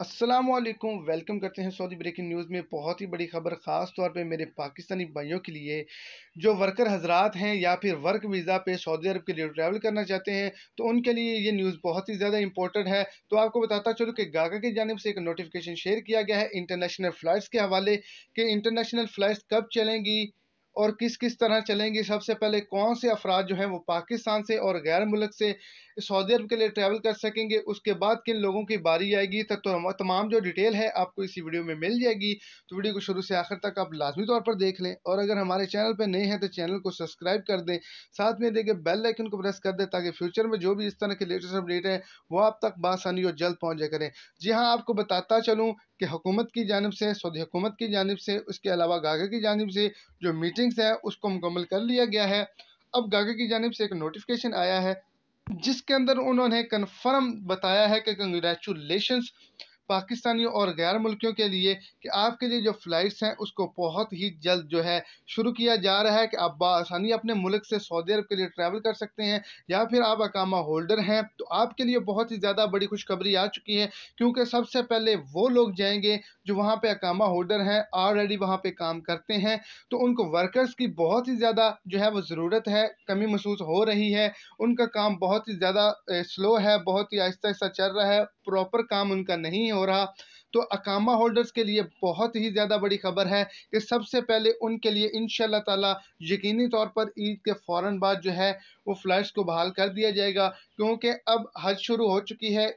Aslam welcome करते हैं Saudi breaking news में बहुत ही बड़ी खबर ख़ास तौर पे मेरे पाकिस्तानी भाइयों के लिए जो वर्कर हजरात हैं या फिर वर्क वीज़ा पे सऊदी अरब के लिए ट्रैवल करना चाहते हैं तो उनके लिए ये न्यूज़ बहुत ही ज़्यादा इंपॉर्टेंट है तो आपको बताता चलूँ कि गागा की जानब से एक नोटिफिकेशन शेयर किया गया है इंटरनेशनल फ़्लाइट्स के हवाले कि इंटरनेशनल फ़्लाइट्स कब चलेंगी और किस किस तरह चलेंगे सबसे पहले कौन से अफराद जो हैं वो पाकिस्तान से और गैर मुल्क से सऊदी अरब के लिए ट्रैवल कर सकेंगे उसके बाद किन लोगों की बारी आएगी तक तो तमाम जो डिटेल है आपको इसी वीडियो में मिल जाएगी तो वीडियो को शुरू से आखिर तक आप लाजमी तौर पर देख लें और अगर हमारे चैनल पर नए हैं तो चैनल को सब्सक्राइब कर दें साथ में देखें बेल लाइकन को प्रेस कर दें ताकि फ्यूचर में जो भी इस तरह के लेटेस्ट अपडेट हैं वो आप तक बासानी और जल्द पहुँचे करें जी हाँ आपको बताता चलूँ कि हुकूमत की जानब से सऊदी हुकूमत की जानब से उसके अलावा गागा की जानब से जो मीटिंग्स है उसको मुकम्मल कर लिया गया है अब गागा की जानब से एक नोटिफिकेशन आया है जिसके अंदर उन्होंने कन्फर्म बताया है कि कंग्रेचुलेशंस पाकिस्तानियों और गैर मुल्कियों के लिए कि आपके लिए जो फ़्लाइट्स हैं उसको बहुत ही जल्द जो है शुरू किया जा रहा है कि आप बसानी अपने मुल्क से सऊदी अरब के लिए ट्रैवल कर सकते हैं या फिर आप अकामा होल्डर हैं तो आपके लिए बहुत ही ज़्यादा बड़ी खुशखबरी आ चुकी है क्योंकि सबसे पहले वो लोग जाएंगे जो वहाँ पर अकामा होल्डर हैं ऑलरेडी वहाँ पर काम करते हैं तो उनको वर्कर्स की बहुत ही ज़्यादा जो है वो ज़रूरत है कमी महसूस हो रही है उनका काम बहुत ही ज़्यादा स्लो है बहुत ही आहिस्ता आहिस्ता चल रहा है प्रॉपर काम उनका नहीं है हो रहा तो अकामा होल्डर्स के लिए बहुत ही ज़्यादा बड़ी खबर है कि सबसे पहले उनके लिए इन ताला यकीनी तौर पर ईद के फ़ौर बाद जो है वो फ्लाइट्स को बहाल कर दिया जाएगा क्योंकि अब हज शुरू हो चुकी है